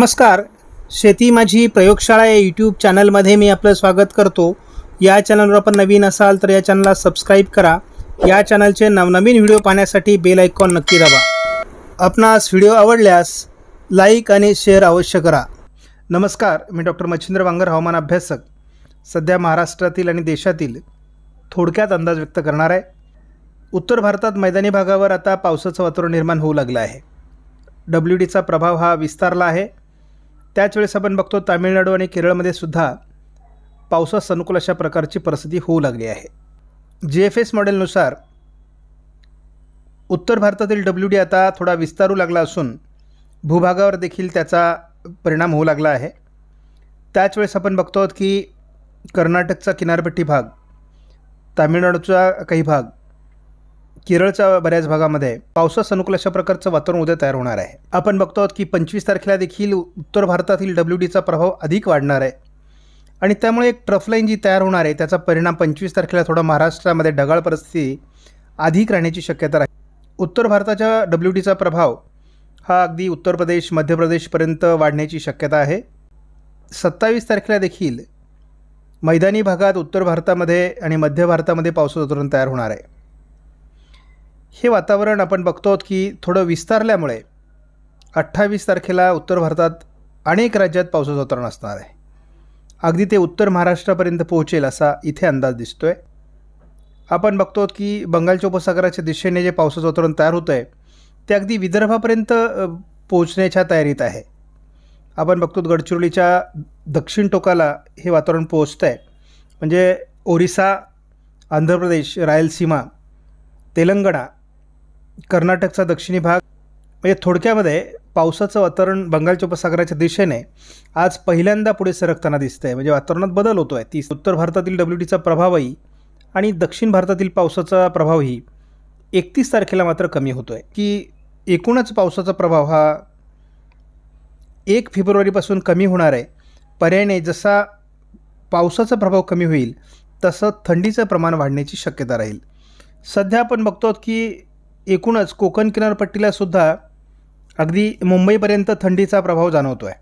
नमस्कार शेती माझी प्रयोगशाळा या यूट्यूब चॅनलमध्ये मी आपलं स्वागत करतो या चॅनलवर आपण नवीन असाल तर या चॅनलला सबस्क्राईब करा या चॅनलचे नवनवीन व्हिडिओ पाहण्यासाठी बेल आयकॉन नक्की दाबा आपणास व्हिडिओ आवडल्यास लाईक आणि शेअर अवश्य करा नमस्कार मी डॉक्टर मच्छिंद्र वांगर हवामान अभ्यासक सध्या महाराष्ट्रातील आणि देशातील थोडक्यात अंदाज व्यक्त करणार आहे उत्तर भारतात मैदानी भागावर आता पावसाचं वातावरण निर्माण होऊ लागलं आहे डब्ल्यू डीचा प्रभाव हा विस्तारला आहे त्याच वेळेस आपण बघतो तामिळनाडू आणि केरळमध्ये सुद्धा पावसास अनुकूल अशा प्रकारची परिस्थिती होऊ लागली आहे जी एफ एस मॉडेलनुसार उत्तर भारतातील डब्ल्यू डी आता थोडा विस्तारू लागला असून भूभागावर देखील त्याचा परिणाम होऊ लागला आहे त्याच वेळेस आपण बघतो आहोत की कर्नाटकचा किनारपट्टी भाग तामिळनाडूचा काही भाग केरळच्या बऱ्याच भागामध्ये पावसास अनुकूल अशा प्रकारचं वातावरण उद्या तयार होणार आहे आपण बघतो आहोत की पंचवीस तारखेला देखील उत्तर भारतातील डब्ल्यू डीचा प्रभाव अधिक वाढणार आहे आणि त्यामुळे एक ट्रफलाईन जी तयार होणार आहे त्याचा परिणाम पंचवीस तारखेला थोडा महाराष्ट्रामध्ये ढगाळ परिस्थिती अधिक राहण्याची शक्यता आहे उत्तर भारताच्या डब्ल्यू डीचा प्रभाव हा अगदी उत्तर प्रदेश मध्य प्रदेशपर्यंत वाढण्याची शक्यता आहे सत्तावीस तारखेला देखील मैदानी भागात उत्तर भारतामध्ये आणि मध्य भारतामध्ये पावसाचं वातावरण तयार होणार आहे हे वातावरण आपण बघतो की थोडं विस्तारल्यामुळे अठ्ठावीस तारखेला उत्तर भारतात अनेक राज्यात पावसाचं वातावरण असणार आहे अगदी ते उत्तर महाराष्ट्रापर्यंत पोहोचेल असा इथे अंदाज दिसतो आहे आपण बघतो की बंगालच्या उपसागराच्या दिशेने जे पावसाचं वातावरण तयार होतं आहे ते अगदी विदर्भापर्यंत पोहोचण्याच्या तयारीत आहे आपण बघतो गडचिरोलीच्या दक्षिण टोकाला हे वातावरण पोहोचतं आहे म्हणजे ओरिसा आंध्र प्रदेश रायलसीमा तेलंगणा कर्नाटकचा दक्षिणी भाग म्हणजे थोडक्यामध्ये पावसाचं वातावरण बंगालच्या उपसागराच्या दिशेने आज पहिल्यांदा पुढे सरकताना दिसतं आहे म्हणजे वातावरणात बदल होतो आहे ती उत्तर भारतातील डब्ल्यू टीचा प्रभावही आणि दक्षिण भारतातील पावसाचा प्रभावही एकतीस तारखेला मात्र कमी होतो आहे की एकूणच पावसाचा प्रभाव हा एक फेब्रुवारीपासून कमी होणार आहे पर्यायने जसा पावसाचा प्रभाव कमी होईल तसं थंडीचं प्रमाण वाढण्याची शक्यता राहील सध्या आपण बघतो की एकूणच कोकण किनारपट्टीला सुद्धा अगदी मुंबईपर्यंत थंडीचा प्रभाव जाणवतो आहे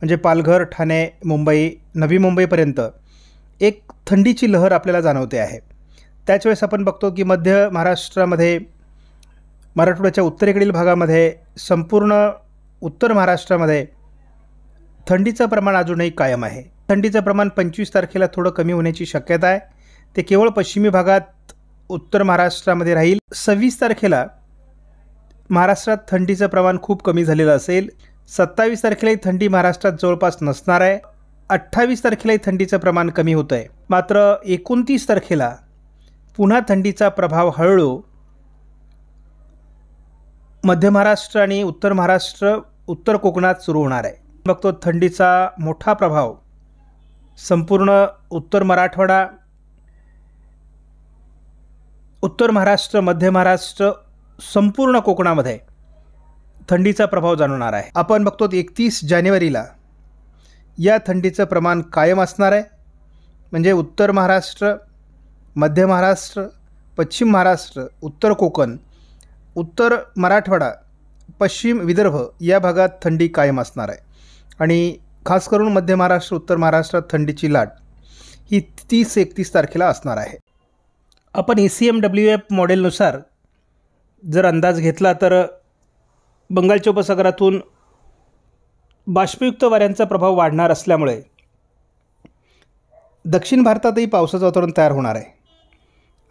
म्हणजे पालघर ठाणे मुंबई नवी मुंबईपर्यंत एक थंडीची लहर आपल्याला जाणवते आहे त्याच वेळेस आपण बघतो की मध्य महाराष्ट्रामध्ये मराठवाड्याच्या उत्तरेकडील भागामध्ये संपूर्ण उत्तर महाराष्ट्रामध्ये थंडीचं प्रमाण अजूनही कायम आहे थंडीचं प्रमाण पंचवीस तारखेला थोडं कमी होण्याची शक्यता आहे ते केवळ पश्चिमी भागात उत्तर महाराष्ट्रामध्ये राहील सव्वीस तारखेला महाराष्ट्रात थंडीचं प्रमाण खूप कमी झालेलं असेल सत्तावीस तारखेलाही थंडी महाराष्ट्रात जवळपास नसणार आहे अठ्ठावीस तारखेलाही थंडीचं प्रमाण कमी होतं आहे मात्र एकोणतीस तारखेला पुन्हा थंडीचा प्रभाव हळूहळू मध्य महाराष्ट्र आणि उत्तर महाराष्ट्र उत्तर कोकणात सुरू होणार आहे बघतो थंडीचा मोठा प्रभाव संपूर्ण उत्तर मराठवाडा उत्तर महाराष्ट्र मध्य महाराष्ट्र संपूर्ण कोकणामध्ये थंडीचा प्रभाव जाणवणार आहे आपण बघतो एकतीस जानेवारीला या थंडीचं प्रमाण कायम असणार आहे म्हणजे उत्तर महाराष्ट्र मध्य महाराष्ट्र पश्चिम महाराष्ट्र उत्तर कोकण उत्तर मराठवाडा पश्चिम विदर्भ या भागात थंडी कायम असणार आहे आणि खास करून मध्य महाराष्ट्र उत्तर महाराष्ट्रात थंडीची लाट ही तीस एकतीस तारखेला असणार आहे आपण E C M W F मॉडेलनुसार जर अंदाज घेतला तर बंगालच्या उपसागरातून बाष्पयुक्त वाऱ्यांचा प्रभाव वाढणार असल्यामुळे दक्षिण भारतातही पावसाचं वातावरण तयार होणार आहे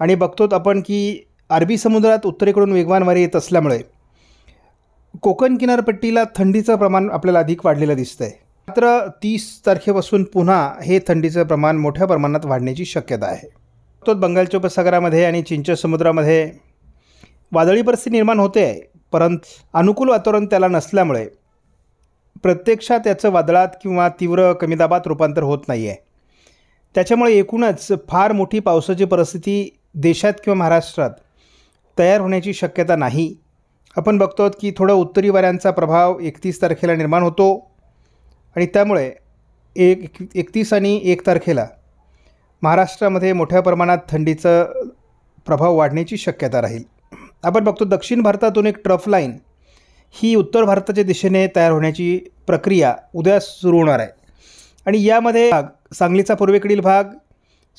आणि बघतोत आपण की अरबी समुद्रात उत्तरेकडून वेगवान वारे येत असल्यामुळे कोकण किनारपट्टीला थंडीचं प्रमाण आपल्याला अधिक वाढलेलं दिसतं आहे मात्र तीस तारखेपासून पुन्हा हे थंडीचं प्रमाण मोठ्या प्रमाणात वाढण्याची शक्यता आहे तो बंगालच्या उपसागरामध्ये आणि चिंच समुद्रामध्ये वादळी परिस्थिती निर्माण होते आहे परंतु अनुकूल वातावरण त्याला नसल्यामुळे प्रत्यक्षात त्याचं वादळात किंवा तीव्र कमी दाबात रूपांतर होत नाही आहे त्याच्यामुळे एकूणच फार मोठी पावसाची परिस्थिती देशात किंवा महाराष्ट्रात तयार होण्याची शक्यता नाही आपण बघतो की थोडा उत्तरी वाऱ्यांचा प्रभाव एकतीस तारखेला निर्माण होतो आणि त्यामुळे एक एकतीस आणि एक तारखेला महाराष्ट्रामध्ये मोठ्या प्रमाणात थंडीचं प्रभाव वाढण्याची शक्यता राहील आपण बघतो दक्षिण भारतातून एक ट्रफ लाईन ही उत्तर भारताच्या दिशेने तयार होण्याची प्रक्रिया उद्या सुरू होणार आहे आणि यामध्ये सांगलीचा पूर्वेकडील भाग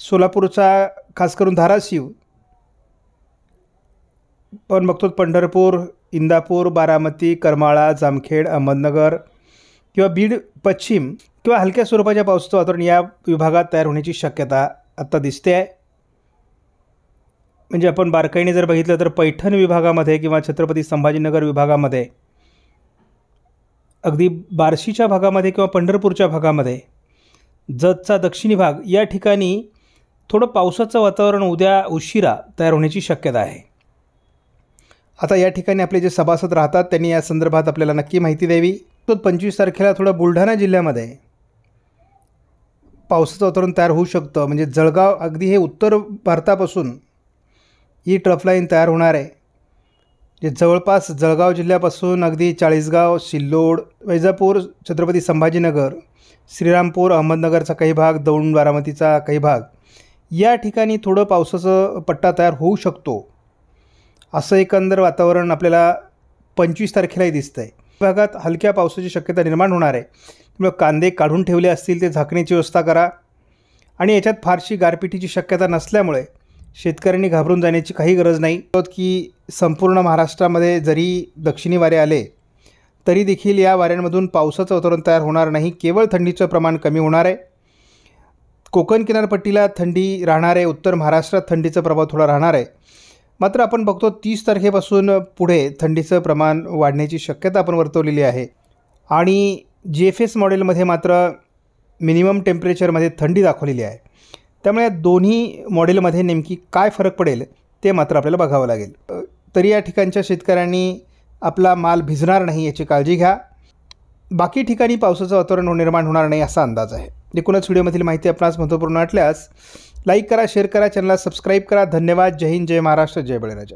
सोलापूरचा खास करून धाराशिव पण बघतो पंढरपूर इंदापूर बारामती करमाळा जामखेड अहमदनगर किंवा बीड पश्चिम किंवा हलक्या स्वरूपाच्या पावसाचं वातावरण या विभागात तयार होण्याची शक्यता आत्ता दिसते आहे म्हणजे आपण बारकाईने जर बघितलं तर पैठण विभागामध्ये किंवा छत्रपती संभाजीनगर विभागामध्ये अगदी बार्शीच्या भागामध्ये किंवा पंढरपूरच्या भागामध्ये जतचा दक्षिणी भाग या ठिकाणी थोडं पावसाचं वातावरण उद्या उशिरा तयार होण्याची शक्यता आहे आता या ठिकाणी आपले जे सभासद राहतात त्यांनी या संदर्भात आपल्याला नक्की माहिती द्यावी तो पंचवीस तारखेला थोडं बुलढाणा जिल्ह्यामध्ये पावसाचं वातावरण तयार होऊ शकतं म्हणजे जळगाव अगदी हे उत्तर भारतापासून ही ट्रफलाईन तयार होणार आहे जे जवळपास जळगाव जिल्ह्यापासून अगदी चाळीसगाव सिल्लोड वैजापूर छत्रपती संभाजीनगर श्रीरामपूर अहमदनगरचा काही भाग दौंड बारामतीचा काही भाग या ठिकाणी थोडं पावसाचं पट्टा तयार होऊ शकतो असं एकंदर वातावरण आपल्याला पंचवीस तारखेलाही दिसतं आहे भागात हलक्या पावसाची शक्यता निर्माण होणार आहे त्यामुळे कांदे काढून ठेवले असतील ते झाकण्याची व्यवस्था करा आणि याच्यात फारशी गारपिटीची शक्यता नसल्यामुळे शेतकऱ्यांनी घाबरून जाण्याची काही गरज नाही की संपूर्ण महाराष्ट्रामध्ये जरी दक्षिणी वारे आले तरी देखील या वाऱ्यांमधून पावसाचं वातावरण तयार होणार नाही केवळ थंडीचं प्रमाण कमी होणार आहे कोकण किनारपट्टीला थंडी राहणार आहे उत्तर महाराष्ट्रात थंडीचा प्रभाव थोडा राहणार आहे मात्र आपण बघतो तीस तारखेपासून पुढे थंडीचं प्रमाण वाढण्याची शक्यता आपण वर्तवलेली आहे आणि जी एफ एस मॉडेलमध्ये मात्र मिनिमम टेम्परेचरमध्ये थंडी दाखवलेली आहे त्यामुळे दोन्ही मॉडेलमध्ये नेमकी काय फरक पडेल ते मात्र आपल्याला बघावं लागेल तरी या ठिकाणच्या शेतकऱ्यांनी आपला माल भिजणार नाही याची काळजी घ्या बाकी ठिकाणी पावसाचं वातावरण निर्माण होणार नाही असा अंदाज आहे एकूणच व्हिडिओमधील माहिती आपणास महत्त्वपूर्ण वाटल्यास लाईक करा शेअर करा चॅनलला सबस्क्राईब करा धन्यवाद जय हिंद जय महाराष्ट्र जय बळीराजा